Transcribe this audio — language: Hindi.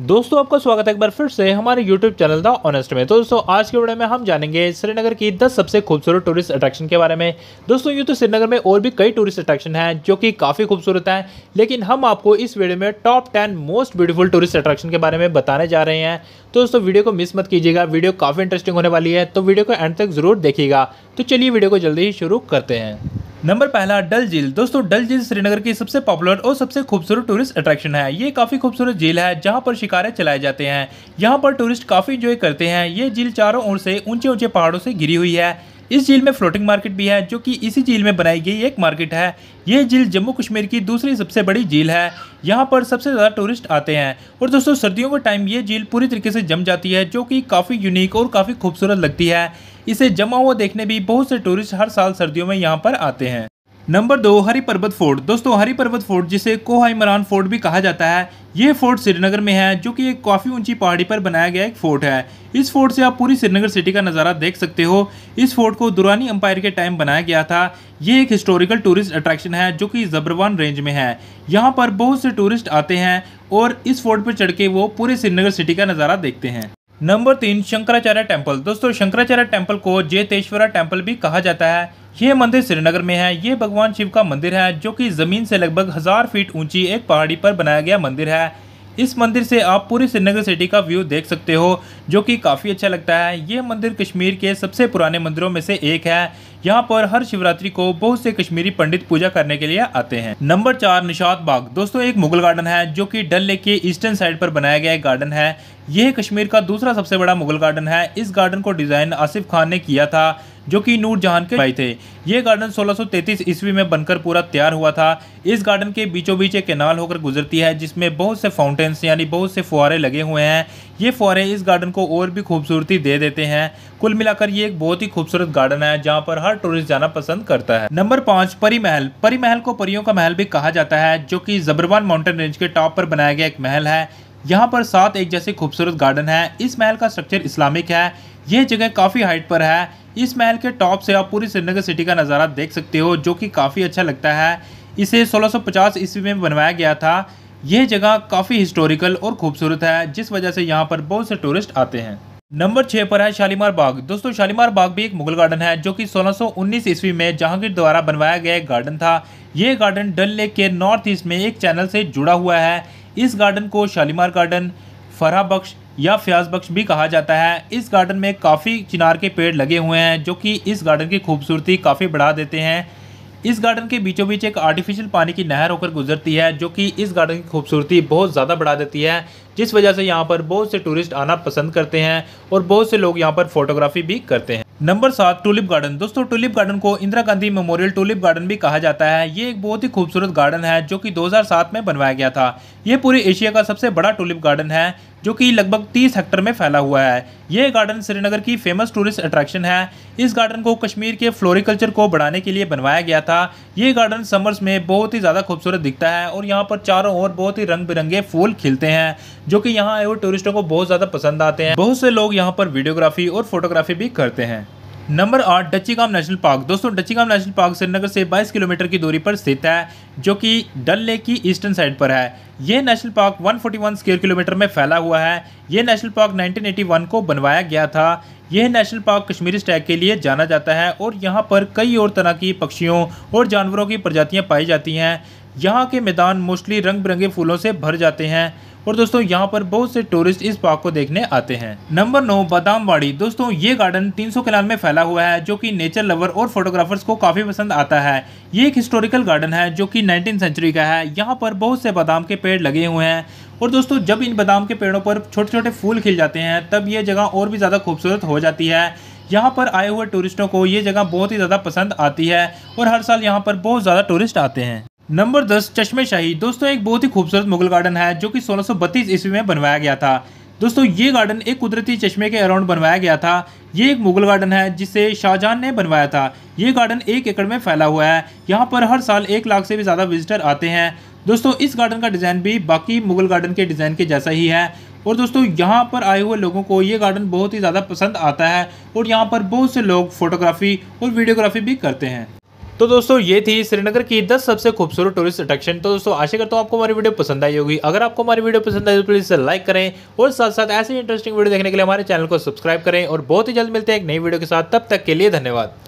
दोस्तों आपका स्वागत है एक बार फिर से हमारे YouTube चैनल द ऑनेस्ट में तो दोस्तों आज के वीडियो में हम जानेंगे श्रीनगर की 10 सबसे खूबसूरत टूरिस्ट अट्रैक्शन के बारे में दोस्तों यूँ तो श्रीनगर में और भी कई टूरिस्ट अट्रैक्शन हैं जो कि काफ़ी खूबसूरत हैं लेकिन हम आपको इस वीडियो में top ten most beautiful tourist attraction के बारे में बताने जा रहे हैं तो दोस्तों वीडियो को मिस मत कीजिएगा वीडियो काफ़ी इंटरेस्टिंग होने वाली है तो वीडियो को एंड तक जरूर देखिएगा तो चलिए वीडियो को जल्दी ही शुरू करते हैं नंबर पहला डल झील दोस्तों डल झील श्रीनगर की सबसे पॉपुलर और सबसे खूबसूरत टूरिस्ट अट्रैक्शन है ये काफ़ी खूबसूरत झील है जहाँ पर शिकारे चलाए जाते हैं यहाँ पर टूरिस्ट काफ़ी इंजॉय करते हैं ये झील चारों ओर से ऊंचे ऊंचे पहाड़ों से घिरी हुई है इस झील में फ्लोटिंग मार्केट भी है जो कि इसी झील में बनाई गई एक मार्केट है ये झील जम्मू कश्मीर की दूसरी सबसे बड़ी झील है यहाँ पर सबसे ज़्यादा टूरिस्ट आते हैं और दोस्तों सर्दियों के टाइम ये झील पूरी तरीके से जम जाती है जो कि काफ़ी यूनिक और काफ़ी खूबसूरत लगती है इसे जमा हुआ देखने भी बहुत से टूरिस्ट हर साल सर्दियों में यहाँ पर आते हैं नंबर दो हरी पर्वत फोर्ट दोस्तों हरी पर्वत फोर्ट जिसे कोहा इमरान फोर्ट भी कहा जाता है यह फोर्ट श्रीनगर में है जो कि एक काफ़ी ऊंची पहाड़ी पर बनाया गया एक फोर्ट है इस फोर्ट से आप पूरी श्रीनगर सिटी का नज़ारा देख सकते हो इस फोर्ट को दुरानी अंपायर के टाइम बनाया गया था ये एक हिस्टोरिकल टूरिस्ट अट्रैक्शन है जो कि जबरवान रेंज में है यहाँ पर बहुत से टूरिस्ट आते हैं और इस फोर्ट पर चढ़ के वो पूरे श्रीनगर सिटी का नज़ारा देखते हैं नंबर तीन शंकराचार्य टेम्पल दोस्तों शंकराचार्य टेम्पल को जेतेश्वरा टेम्पल भी कहा जाता है यह मंदिर श्रीनगर में है ये भगवान शिव का मंदिर है जो कि जमीन से लगभग हजार फीट ऊंची एक पहाड़ी पर बनाया गया मंदिर है इस मंदिर से आप पूरी श्रीनगर सिटी का व्यू देख सकते हो जो कि काफ़ी अच्छा लगता है ये मंदिर कश्मीर के सबसे पुराने मंदिरों में से एक है यहाँ पर हर शिवरात्रि को बहुत से कश्मीरी पंडित पूजा करने के लिए आते हैं नंबर चार निषाद बाग दोस्तों एक मुगल गार्डन है जो कि डल लेक के ईस्टर्न साइड पर बनाया गया एक गार्डन है यह कश्मीर का दूसरा सबसे बड़ा मुगल गार्डन है इस गार्डन को डिज़ाइन आसिफ खान ने किया था जो कि जहान के भाई थे ये गार्डन 1633 ईस्वी में बनकर पूरा तैयार हुआ था इस गार्डन के बीचों बीच एक कैनाल होकर गुजरती है जिसमें बहुत से फाउंटेन्स यानी बहुत से फुहारे लगे हुए हैं ये फुहारे इस गार्डन को और भी खूबसूरती दे देते हैं कुल मिलाकर ये एक बहुत ही खूबसूरत गार्डन है जहाँ पर हर टूरिस्ट जाना पसंद करता है नंबर पाँच परी महल परी महल को परियों का महल भी कहा जाता है जो कि जबरवान माउंटेन रेंज के टॉप पर बनाया गया एक महल है यहाँ पर सात एक जैसे खूबसूरत गार्डन है इस महल का स्ट्रक्चर इस्लामिक है यह जगह काफ़ी हाइट पर है इस महल के टॉप से आप पूरी श्रीनगर सिटी का नज़ारा देख सकते हो जो कि काफ़ी अच्छा लगता है इसे 1650 ईस्वी में बनवाया गया था यह जगह काफ़ी हिस्टोरिकल और खूबसूरत है जिस वजह से यहाँ पर बहुत से टूरिस्ट आते हैं नंबर छः पर है शालीमार बाग दोस्तों शालीमार बाग भी एक मुगल गार्डन है जो कि 1619 ईस्वी में जहांगीर द्वारा बनवाया गया एक गार्डन था यह गार्डन डल लेक के नॉर्थ ईस्ट में एक चैनल से जुड़ा हुआ है इस गार्डन को शालीमार गार्डन फरहा बख्श या फ्याज बख्श भी कहा जाता है इस गार्डन में काफ़ी चिनार के पेड़ लगे हुए हैं जो कि इस गार्डन की खूबसूरती काफ़ी बढ़ा देते हैं इस गार्डन के बीचों बीच एक आर्टिफिशियल पानी की नहर होकर गुजरती है जो कि इस गार्डन की खूबसूरती बहुत ज़्यादा बढ़ा देती है जिस वजह से यहाँ पर बहुत से टूरिस्ट आना पसंद करते हैं और बहुत से लोग यहाँ पर फोटोग्राफी भी करते हैं नंबर सात टूलिप गार्डन दोस्तों टूलिप गार्डन को Indira Gandhi Memorial Tulip Garden भी कहा जाता है ये एक बहुत ही खूबसूरत गार्डन है जो कि 2007 में बनवाया गया था ये पूरी एशिया का सबसे बड़ा टूलिप गार्डन है जो कि लगभग तीस हेक्टर में फैला हुआ है ये गार्डन श्रीनगर की फेमस टूरिस्ट अट्रैक्शन है इस गार्डन को कश्मीर के फ्लोरिकल्चर को बढ़ाने के लिए बनवाया गया था ये गार्डन समर्स में बहुत ही ज़्यादा खूबसूरत दिखता है और यहाँ पर चारों ओर बहुत ही रंग बिरंगे फूल खिलते हैं जो कि यहाँ आए हुए टूरिस्टों को बहुत ज़्यादा पसंद आते हैं बहुत से लोग यहाँ पर वीडियोग्राफी और फोटोग्राफी भी करते हैं नंबर आठ डचीगाम नेशनल पार्क दोस्तों डचीगाम नेशनल पार्क श्रीनगर से 22 किलोमीटर की दूरी पर स्थित है जो कि डल लेक की ईस्टर्न साइड पर है यह नेशनल पार्क 141 स्क्वेयर किलोमीटर में फैला हुआ है यह नेशनल पार्क 1981 को बनवाया गया था यह नेशनल पार्क कश्मीरी स्टैग के लिए जाना जाता है और यहाँ पर कई और तरह की पक्षियों और जानवरों की प्रजातियाँ पाई जाती हैं यहाँ के मैदान मोस्टली रंग बिरंगे फूलों से भर जाते हैं और दोस्तों यहाँ पर बहुत से टूरिस्ट इस पार्क को देखने आते हैं नंबर नौ बादामवाड़ी दोस्तों ये गार्डन तीन सौ कनाल में फैला हुआ है जो की नेचर लवर और फोटोग्राफर्स को काफी पसंद आता है ये एक हिस्टोरिकल गार्डन है जो की नाइनटीन सेंचुरी का है यहाँ पर बहुत से बादाम के पेड़ लगे हुए हैं और दोस्तों जब इन बादाम के पेड़ों पर छोटे छोटे फूल खिल जाते हैं तब ये जगह और भी ज़्यादा खूबसूरत हो जाती है यहाँ पर आए हुए टूरिस्टों को ये जगह बहुत ही ज़्यादा पसंद आती है और हर साल यहाँ पर बहुत ज़्यादा टूरिस्ट आते हैं नंबर दस चश्मे शाही दोस्तों एक बहुत ही खूबसूरत मुगल गार्डन है जो कि 1632 ईस्वी में बनवाया गया था दोस्तों ये गार्डन एक कुदरती चश्मे के अराउंड बनवाया गया था ये एक मुगल गार्डन है जिसे शाहजहां ने बनवाया था ये गार्डन एक एकड़ में फैला हुआ है यहाँ पर हर साल एक लाख से भी ज़्यादा विजिटर आते हैं दोस्तों इस गार्डन का डिज़ाइन भी बाकी मुगल गार्डन के डिज़ाइन के जैसा ही है और दोस्तों यहाँ पर आए हुए लोगों को ये गार्डन बहुत ही ज़्यादा पसंद आता है और यहाँ पर बहुत से लोग फोटोग्राफी और वीडियोग्राफी भी करते हैं तो दोस्तों ये थी श्रीनगर की दस सबसे खूबसूरत टूरिस्ट अट्रैक्शन तो दोस्तों आशा करता हूँ आपको हमारी वीडियो पसंद आई होगी अगर आपको हमारी वीडियो पसंद आई तो प्लीज़ लाइक करें और साथ साथ ऐसी इंटरेस्टिंग वीडियो देखने के लिए हमारे चैनल को सब्सक्राइब करें और बहुत ही जल्द मिलते हैं एक नई वीडियो के साथ तब तक के लिए धन्यवाद